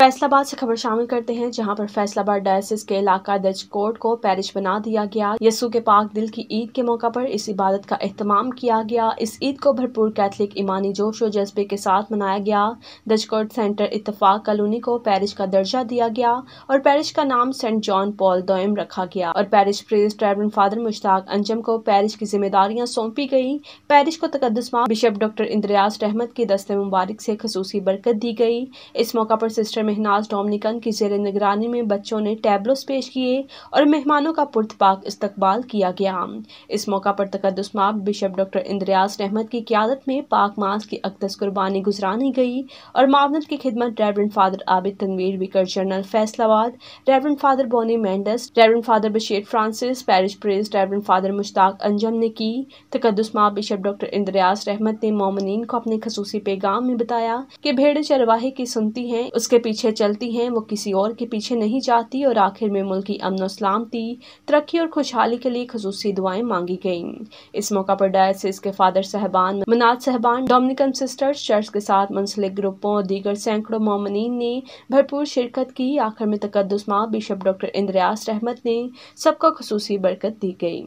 फैसलाबाद से खबर शामिल करते हैं जहां पर फैसलाबाद डायसिस के इलाका दर्ज कोर्ट को पैरिश बना दिया गया यसु के पाक दिल की ईद के मौका पर इस इबादत का अहतमाम किया गया इस ईद को भरपूर कैथलिक ईमानी जोश और जज्बे के साथ मनाया गया दर्ज कोर्ट सेंटर इतफाक कॉलोनी को पैरिश का दर्जा दिया गया और पैरिश का नाम सेंट जॉन पॉल दोयम रखा गया और पैरिश प्रेस ट्रैवलिंग फादर मुश्ताक अंजम को पैरिश की जिम्मेदारियाँ सौंपी गई पैरिश को तकदसमा बिशप डॉक्टर इंद्रयाज रहमत की दस्ते मुबारक से खसूसी बरकत दी गई इस मौका पर सिस्टर मेहनाज डोमिनिकन की जेर निगरानी में बच्चों ने टैबलोस पेश किए और मेहमानों का पुरतपाक इस्तकबाल किया गया इस मौका पर तकदस माप बिशप डॉक्टर इंद्रयाज रहमत की क्यादत में पाक मास की अकदस कुर्बानी गुजरानी गई और मामनत की खिदमत reverend father Abid Tanveer vicar general Faisalabad reverend father Bonnie Mendes reverend father Bashir Francis parish priest reverend father Mushtaq Anjum ने की तकदस माप बिशप डॉक्टर इंद्रयाज रहमत ने मोमिन को अपने खसूसी पैगाम में बताया कि भेड़ चरवाहे की सुनती हैं उसके पीछे पीछे चलती हैं वो किसी और के पीछे नहीं जाती और आखिर में मुल्क की अमन सलामती तरक्की और खुशहाली के लिए खसूसी दुआएं मांगी गईं इस मौका पर डायस के फादर साहबान मनाज साहबान डोमिनिकन सिस्टर्स चर्च के साथ मुंसलिक ग्रुपों और दीगर सैकड़ों मोमिन ने भरपूर शिरकत की आखिर में तकदस माँ बिशप डॉक्टर इंद्रयास रहमत ने सबका खसूसी बरकत दी गई